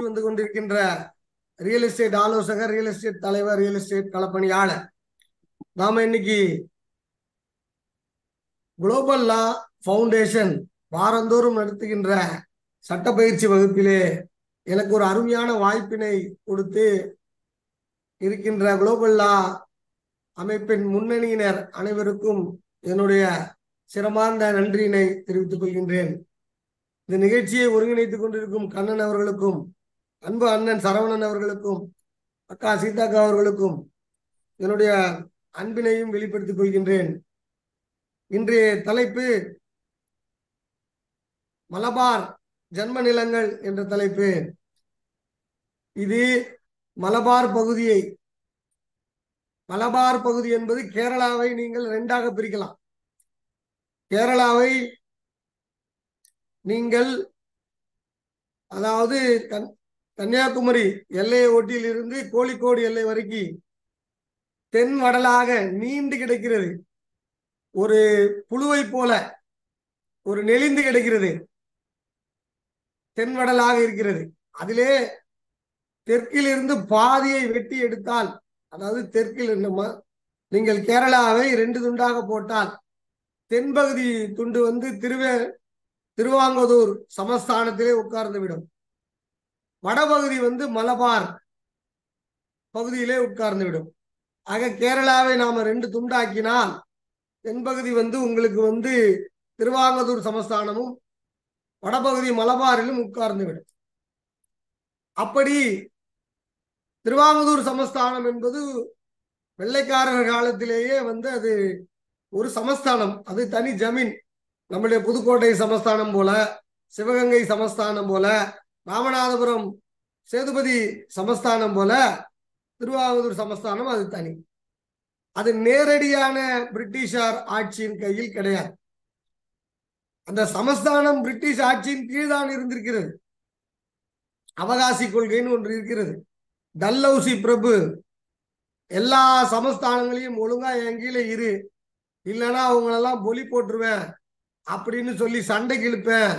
அழைத்து வந்து கொண்டிருக்கின்ற ரியல் எஸ்டேட் ஆலோசகர் ரியல் எஸ்டேட் தலைவர் ரியல் எஸ்டேட் களப்பணியாளர் நாம இன்னைக்கு குளோபல் லா ஃபவுண்டேஷன் வாரந்தோறும் நடத்துகின்ற சட்டப்பயிற்சி வகுப்பிலே எனக்கு ஒரு அருமையான வாய்ப்பினை கொடுத்து இருக்கின்ற குளோபல் லா அமைப்பின் முன்னணியினர் அனைவருக்கும் என்னுடைய சிரமார்ந்த நன்றியினை தெரிவித்துக் கொள்கின்றேன் இந்த நிகழ்ச்சியை ஒருங்கிணைத்துக் கொண்டிருக்கும் கண்ணன் அவர்களுக்கும் அன்பு அண்ணன் சரவணன் அவர்களுக்கும் அக்கா சீதாக்கா அவர்களுக்கும் என்னுடைய அன்பினையும் வெளிப்படுத்திக் கொள்கின்றேன் இன்றைய தலைப்பு மலபார் ஜன்ம நிலங்கள் என்ற தலைப்பு இது மலபார் பகுதியை மலபார் பகுதி என்பது கேரளாவை நீங்கள் ரெண்டாக பிரிக்கலாம் கேரளாவை நீங்கள் அதாவது கண் கன்னியாகுமரி எல்லையை ஒட்டியில் இருந்து கோழிக்கோடு எல்லை வரைக்கும் தென் வடலாக நீண்டு கிடைக்கிறது ஒரு புழுவை போல ஒரு நெளிந்து கிடைக்கிறது தென்வடலாக இருக்கிறது அதிலே தெற்கிலிருந்து பாதியை வெட்டி எடுத்தால் அதாவது தெற்கில் என்னமா நீங்கள் கேரளாவை ரெண்டு துண்டாக போட்டால் தென்பகுதி துண்டு வந்து திருவே திருவாங்கதூர் சமஸ்தானத்திலே உட்கார்ந்து விடும் வடபகுதி வந்து மலபார் பகுதியிலே உட்கார்ந்து விடும் ஆக கேரளாவை நாம ரெண்டு துண்டாக்கினால் தென்பகுதி வந்து உங்களுக்கு வந்து திருவாங்கதூர் சமஸ்தானமும் வடபகுதி மலபாரிலும் உட்கார்ந்து விடும் அப்படி திருவாங்கதூர் சமஸ்தானம் என்பது வெள்ளைக்காரர் காலத்திலேயே வந்து அது ஒரு சமஸ்தானம் அது தனி ஜமீன் நம்முடைய புதுக்கோட்டை சமஸ்தானம் போல சிவகங்கை சமஸ்தானம் போல ராமநாதபுரம் சேதுபதி சமஸ்தானம் போல திருவாவூர் சமஸ்தானம் அது தனி அது நேரடியான பிரிட்டிஷார் ஆட்சியின் கையில் கிடையாது அந்த சமஸ்தானம் பிரிட்டிஷ் ஆட்சியின் கீழ் தான் இருந்திருக்கிறது அவகாசி கொள்கைன்னு ஒன்று இருக்கிறது டல்லௌசி பிரபு எல்லா சமஸ்தானங்களையும் ஒழுங்கா என் கீழே இரு இல்லைன்னா அவங்களெல்லாம் பொலி போட்டுருவேன் அப்படின்னு சொல்லி சண்டைக்கு இழுப்பேன்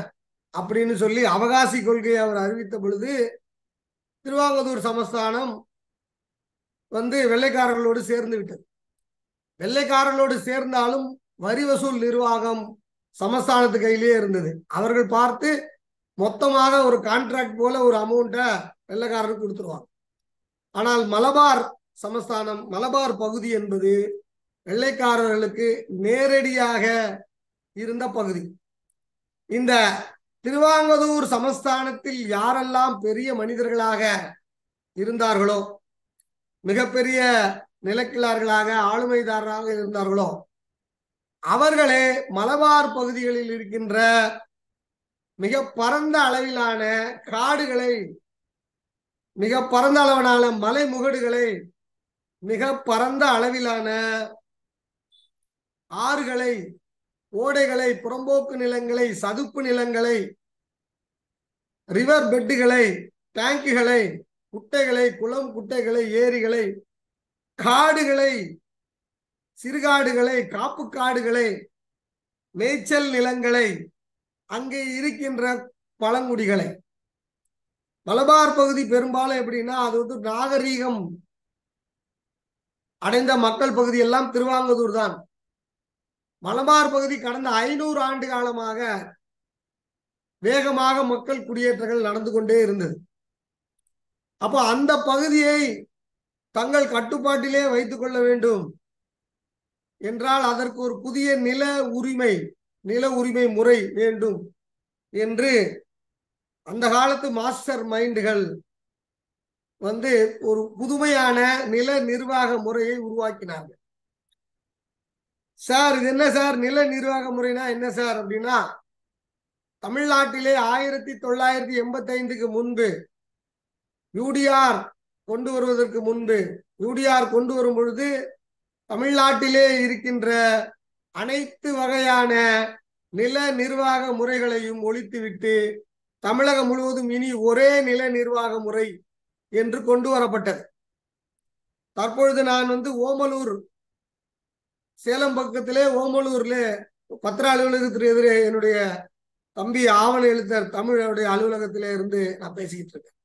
அப்படின்னு சொல்லி அவகாசி கொள்கையை அவர் அறிவித்த பொழுது திருவாங்கதூர் சமஸ்தானம் வந்து வெள்ளைக்காரர்களோடு சேர்ந்து விட்டது வெள்ளைக்காரர்களோடு சேர்ந்தாலும் வரி வசூல் நிர்வாகம் சமஸ்தானத்து கையிலேயே இருந்தது அவர்கள் பார்த்து மொத்தமாக ஒரு கான்ட்ராக்ட் போல ஒரு அமௌண்ட்டை வெள்ளைக்காரருக்கு கொடுத்துருவாங்க ஆனால் மலபார் சமஸ்தானம் மலபார் பகுதி என்பது வெள்ளைக்காரர்களுக்கு நேரடியாக இருந்த பகுதி இந்த திருவாங்கதூர் சமஸ்தானத்தில் யாரெல்லாம் பெரிய மனிதர்களாக இருந்தார்களோ மிகப்பெரிய நிலக்கிழார்களாக ஆளுமைதாரராக இருந்தார்களோ அவர்களே மலபார் பகுதிகளில் இருக்கின்ற மிக பரந்த அளவிலான காடுகளை மிக பரந்த அளவிலான மலை முகடுகளை மிக பரந்த அளவிலான ஆறுகளை ஓடைகளை புறம்போக்கு நிலங்களை சதுப்பு நிலங்களை ரிவர் பெட்டுகளை டேங்குகளை குட்டைகளை குளம் குட்டைகளை ஏரிகளை காடுகளை சிறுகாடுகளை காப்பு காடுகளை மேய்ச்சல் நிலங்களை அங்கே இருக்கின்ற பழங்குடிகளை மலபார் பகுதி பெரும்பாலும் எப்படின்னா அது வந்து நாகரீகம் அடைந்த மக்கள் பகுதி எல்லாம் திருவாங்கதூர் தான் மலபார் பகுதி கடந்த ஐநூறு ஆண்டு காலமாக வேகமாக மக்கள் குடியேற்றங்கள் நடந்து கொண்டே இருந்தது அப்போ அந்த பகுதியை தங்கள் கட்டுப்பாட்டிலே வைத்துக் கொள்ள வேண்டும் என்றால் அதற்கு ஒரு புதிய நில உரிமை நில உரிமை முறை வேண்டும் என்று அந்த காலத்து மாஸ்டர் மைண்டுகள் வந்து ஒரு புதுமையான நில நிர்வாக முறையை உருவாக்கினார்கள் சார் இது என்ன சார் நில நிர்வாக முறைனா என்ன சார் அப்படின்னா தமிழ்நாட்டிலே ஆயிரத்தி தொள்ளாயிரத்தி எண்பத்தைந்துக்கு முன்பு யூடிஆர் கொண்டு வருவதற்கு முன்பு யூடிஆர் கொண்டு வரும் பொழுது தமிழ்நாட்டிலே இருக்கின்ற அனைத்து வகையான நில நிர்வாக முறைகளையும் ஒழித்துவிட்டு தமிழகம் முழுவதும் இனி ஒரே நில நிர்வாக முறை என்று கொண்டு வரப்பட்டது தற்பொழுது நான் வந்து ஓமலூர் சேலம் பக்கத்திலே ஓமலூர்ல பத்திர அலுவலகத்திற்கு எதிரே என்னுடைய தம்பி ஆவண எழுத்தர் தமிழருடைய அலுவலகத்தில இருந்து நான் பேசிக்கிட்டு இருக்கேன்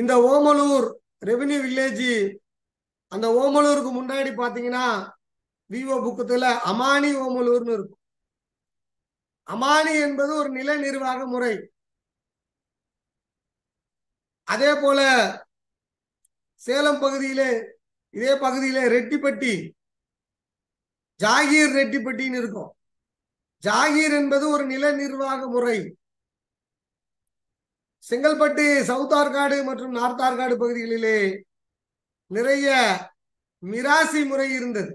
இந்த ஓமலூர் ரெவென்யூ வில்லேஜ் அந்த ஓமலூருக்கு முன்னாடி பாத்தீங்கன்னா விவோ புக்கத்துல அமானி ஓமலூர்னு இருக்கும் அமானி என்பது ஒரு நில நிர்வாக முறை அதே போல சேலம் பகுதியிலே இதே பகுதியிலே ரெட்டிப்பட்டி ஜாகீர் ரெட்டிப்பட்டின்னு இருக்கும் ஜாகீர் என்பது ஒரு நில நிர்வாக முறை செங்கல்பட்டு சவுத் ஆர்காடு மற்றும் நார்த் ஆர்காடு பகுதிகளிலே நிறைய மிராசி முறை இருந்தது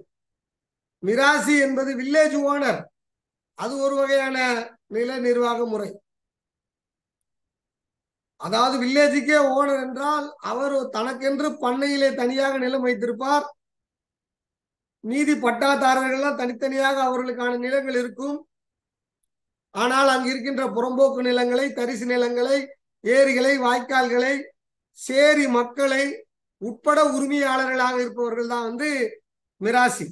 மிராசி என்பது வில்லேஜ் ஓனர் அது ஒரு வகையான நில நிர்வாக முறை அதாவது வில்லேஜுக்கே ஓனர் என்றால் அவர் தனக்கென்று பண்ணையிலே தனியாக நிலம் வைத்திருப்பார் நீதி பட்டாதாரர்கள்லாம் தனித்தனியாக அவர்களுக்கான நிலங்கள் இருக்கும் ஆனால் அங்கு இருக்கின்ற புறம்போக்கு நிலங்களை தரிசு நிலங்களை ஏரிகளை வாய்க்கால்களை சேரி மக்களை உட்பட உரிமையாளர்களாக இருப்பவர்கள் தான் வந்து மிராசி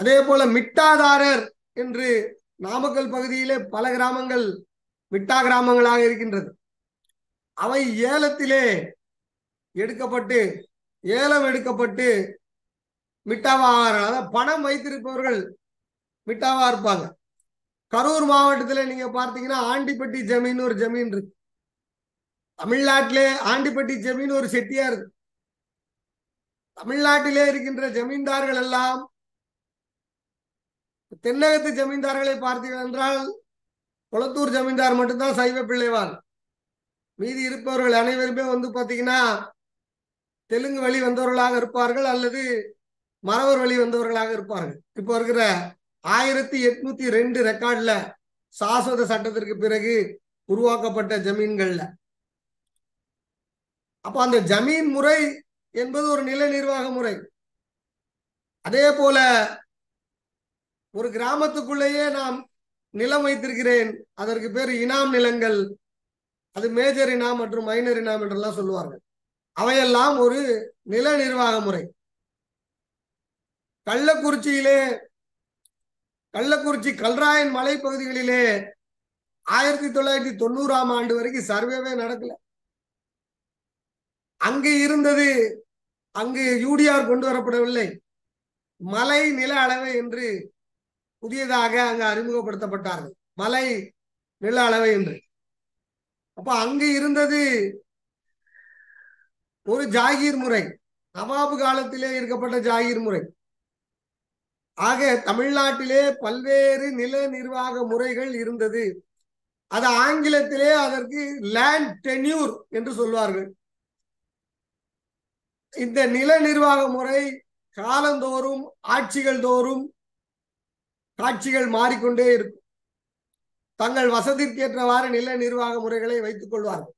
அதே போல மிட்டாதாரர் என்று நாமக்கல் பகுதியிலே பல கிராமங்கள் மிட்டா கிராமங்களாக இருக்கின்றது அவை ஏலத்திலே எடுக்கப்பட்டு ஏலம் எடுக்கப்பட்டு மிட்டாவாக பணம் வைத்திருப்பவர்கள் மிட்டாவா இருப்பாங்க கரூர் மாவட்டத்தில் நீங்க பார்த்தீங்கன்னா ஆண்டிப்பட்டி ஜமீன் ஒரு ஜமீன் இருக்கு தமிழ்நாட்டிலே ஆண்டிப்பட்டி ஜமீன் ஒரு செட்டியா இருக்கு தமிழ்நாட்டிலே இருக்கின்ற ஜமீன்தார்கள் எல்லாம் தென்னகத்து ஜமீன்தார்களை பார்த்தீர்கள் என்றால் குளத்தூர் ஜமீன்தார் மட்டும்தான் சைவ பிள்ளைவார் மீதி இருப்பவர்கள் அனைவருமே வந்து பார்த்தீங்கன்னா தெலுங்கு வழி வந்தவர்களாக இருப்பார்கள் அல்லது மரவர் வழி வந்தவர்களாக இருப்பார்கள் இப்போ இருக்கிற ஆயிரத்தி எட்நூத்தி ரெண்டு ரெக்கார்ட்ல சாஸ்வத சட்டத்திற்கு பிறகு உருவாக்கப்பட்ட ஜமீன்கள்ல அப்ப அந்த ஜமீன் முறை என்பது ஒரு நில நிர்வாக முறை அதே போல ஒரு கிராமத்துக்குள்ளேயே நாம் நிலம் வைத்திருக்கிறேன் அதற்கு பேர் இனாம் நிலங்கள் அது மேஜர் இனாம் மற்றும் மைனர் இனாம் என்றெல்லாம் சொல்லுவார்கள் அவையெல்லாம் ஒரு நில நிர்வாக முறை கள்ளக்குறிச்சியிலே கள்ளக்குறிச்சி கல்ராயன் மலைப்பகுதிகளிலே பகுதிகளிலே ஆயிரத்தி தொள்ளாயிரத்தி தொண்ணூறாம் ஆண்டு வரைக்கும் சர்வேவே நடக்கல அங்கு இருந்தது அங்கு யூடிஆர் கொண்டு வரப்படவில்லை மலை நில அளவை என்று புதியதாக அங்கு அறிமுகப்படுத்தப்பட்டார்கள் மலை நில அளவை என்று அப்ப அங்கு இருந்தது ஒரு ஜாகீர் முறை நவாபு காலத்திலே இருக்கப்பட்ட ஜாகீர் முறை ஆக தமிழ்நாட்டிலே பல்வேறு நில நிர்வாக முறைகள் இருந்தது அது ஆங்கிலத்திலே அதற்கு லேண்ட் டென்யூர் என்று சொல்வார்கள் இந்த நில நிர்வாக முறை காலந்தோறும் ஆட்சிகள் தோறும் காட்சிகள் மாறிக்கொண்டே இருக்கும் தங்கள் வசதிக்கேற்றவாறு நில நிர்வாக முறைகளை வைத்துக் கொள்வார்கள்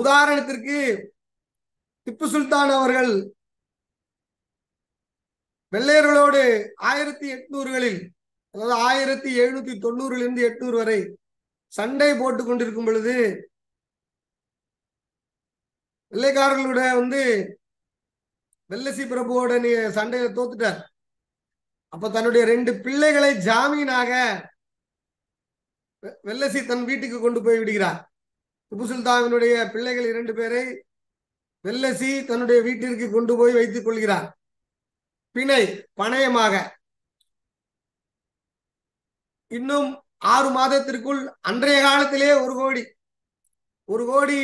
உதாரணத்திற்கு திப்பு சுல்தான் அவர்கள் வெள்ளையர்களோடு ஆயிரத்தி எட்நூறுகளில் அதாவது ஆயிரத்தி எழுநூத்தி தொண்ணூறுலிருந்து எட்நூறு வரை சண்டை போட்டு கொண்டிருக்கும் பொழுது வெள்ளைக்காரர்களோட வந்து வெள்ளசி பிரபுவோட நீ சண்டையில தோத்துட்டார் அப்ப தன்னுடைய ரெண்டு பிள்ளைகளை ஜாமீனாக வெள்ளசி தன் வீட்டுக்கு கொண்டு போய் விடுகிறார் திப்பு சுல்தானுடைய பிள்ளைகள் இரண்டு பேரை வெள்ளசி தன்னுடைய வீட்டிற்கு கொண்டு போய் வைத்துக் கொள்கிறார் பிணை பணயமாக இன்னும் ஆறு மாதத்திற்குள் அன்றைய காலத்திலே ஒரு கோடி ஒரு கோடி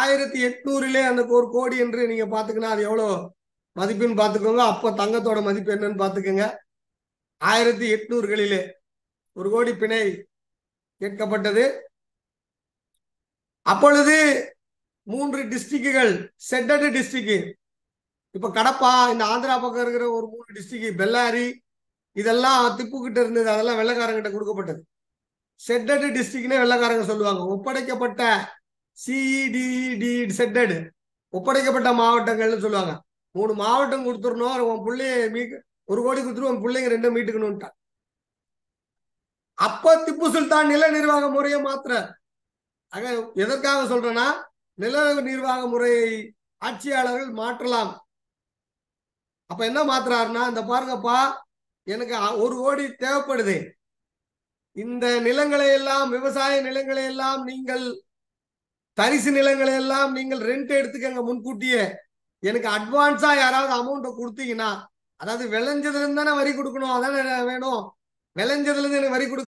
ஆயிரத்தி எட்நூறிலே அந்த ஒரு கோடி என்று நீங்க பாத்துக்கணும் அது எவ்வளோ மதிப்புன்னு பாத்துக்கோங்க அப்போ தங்கத்தோட மதிப்பு என்னன்னு பாத்துக்கோங்க ஆயிரத்தி எட்நூறுகளிலே ஒரு கோடி பிணை கேட்கப்பட்டது அப்பொழுது மூன்று டிஸ்ட்ரிக்டுகள் செட்டடு டிஸ்ட்ரிக்ட் இப்ப கடப்பா இந்த ஆந்திரா பக்கம் இருக்கிற ஒரு மூணு டிஸ்ட்ரிக்ட் பெல்லாரி இதெல்லாம் கிட்ட இருந்தது அதெல்லாம் வெள்ளக்காரங்கிட்ட கொடுக்கப்பட்டது செட்டடு டிஸ்ட்ரிக்ட்னே வெள்ளக்காரங்க சொல்லுவாங்க ஒப்படைக்கப்பட்ட சிஇடிஇடி செட்டடு e e ஒப்படைக்கப்பட்ட மாவட்டங்கள்னு சொல்லுவாங்க மூணு மாவட்டம் கொடுத்துடணும் உன் பிள்ளைய மீ ஒரு கோடி கொடுத்துரு உன் பிள்ளைங்க ரெண்டும் மீட்டுக்கணும்ட்டான் அப்ப திப்பு சுல்தான் நில நிர்வாக முறையை மாத்திர ஆக எதற்காக சொல்றேன்னா நில நிர்வாக முறையை ஆட்சியாளர்கள் மாற்றலாம் அப்ப என்ன மாத்துறாருன்னா இந்த பாருங்கப்பா எனக்கு ஒரு கோடி தேவைப்படுது இந்த நிலங்களை எல்லாம் விவசாய நிலங்களை எல்லாம் நீங்கள் தரிசு நிலங்களை எல்லாம் நீங்கள் ரெண்ட் எடுத்துக்கங்க முன்கூட்டியே எனக்கு அட்வான்ஸா யாராவது அமௌண்ட்டை கொடுத்தீங்கன்னா அதாவது விளைஞ்சதுல இருந்து தானே வரி கொடுக்கணும் அதானே வேணும் விளைஞ்சதுல இருந்து எனக்கு வரி கொடுக்க